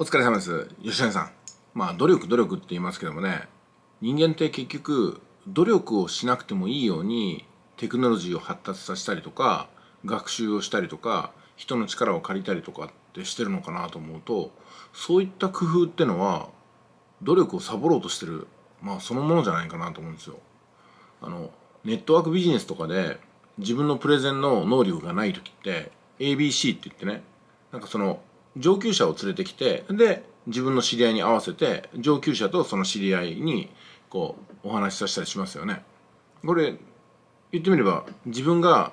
お疲れ様です。吉谷さん。まあ、努力努力って言いますけどもね、人間って結局、努力をしなくてもいいように、テクノロジーを発達させたりとか、学習をしたりとか、人の力を借りたりとかってしてるのかなと思うと、そういった工夫ってのは、努力をサボろうとしてる、まあ、そのものじゃないかなと思うんですよ。あの、ネットワークビジネスとかで、自分のプレゼンの能力がない時って、ABC って言ってね、なんかその、上級者を連れてきてで自分の知り合いに合わせて上級者とその知り合いにこうお話しさせたりしますよね。これ言ってみれば自分が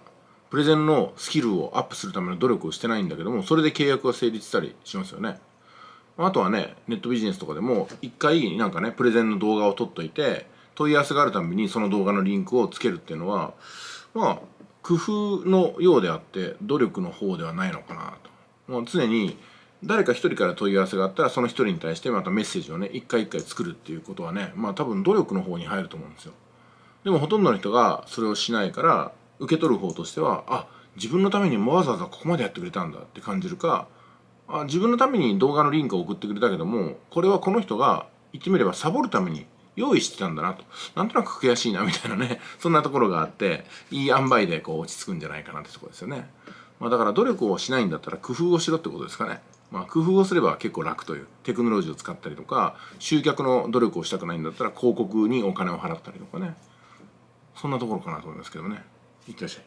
プレゼンのスキルをアップするための努力をしてないんだけどもそれで契約が成立したりしますよね。あとはねネットビジネスとかでも一回なんかねプレゼンの動画を撮っといて問い合わせがあるたびにその動画のリンクをつけるっていうのはまあ工夫のようであって努力の方ではないのかなと。もう常に誰か1人から問い合わせがあったらその1人に対してまたメッセージをね一回一回作るっていうことはねまあ多分努力の方に入ると思うんですよでもほとんどの人がそれをしないから受け取る方としてはあ自分のためにわざわざここまでやってくれたんだって感じるかあ自分のために動画のリンクを送ってくれたけどもこれはこの人が言ってみればサボるために用意してたんだなとなんとなく悔しいなみたいなねそんなところがあっていい塩梅でこで落ち着くんじゃないかなってとこですよね。まあ、だから努力をしないんだったら工夫をしろってことですかね。まあ、工夫をすれば結構楽というテクノロジーを使ったりとか集客の努力をしたくないんだったら広告にお金を払ったりとかねそんなところかなと思いますけどねいってらっしゃい。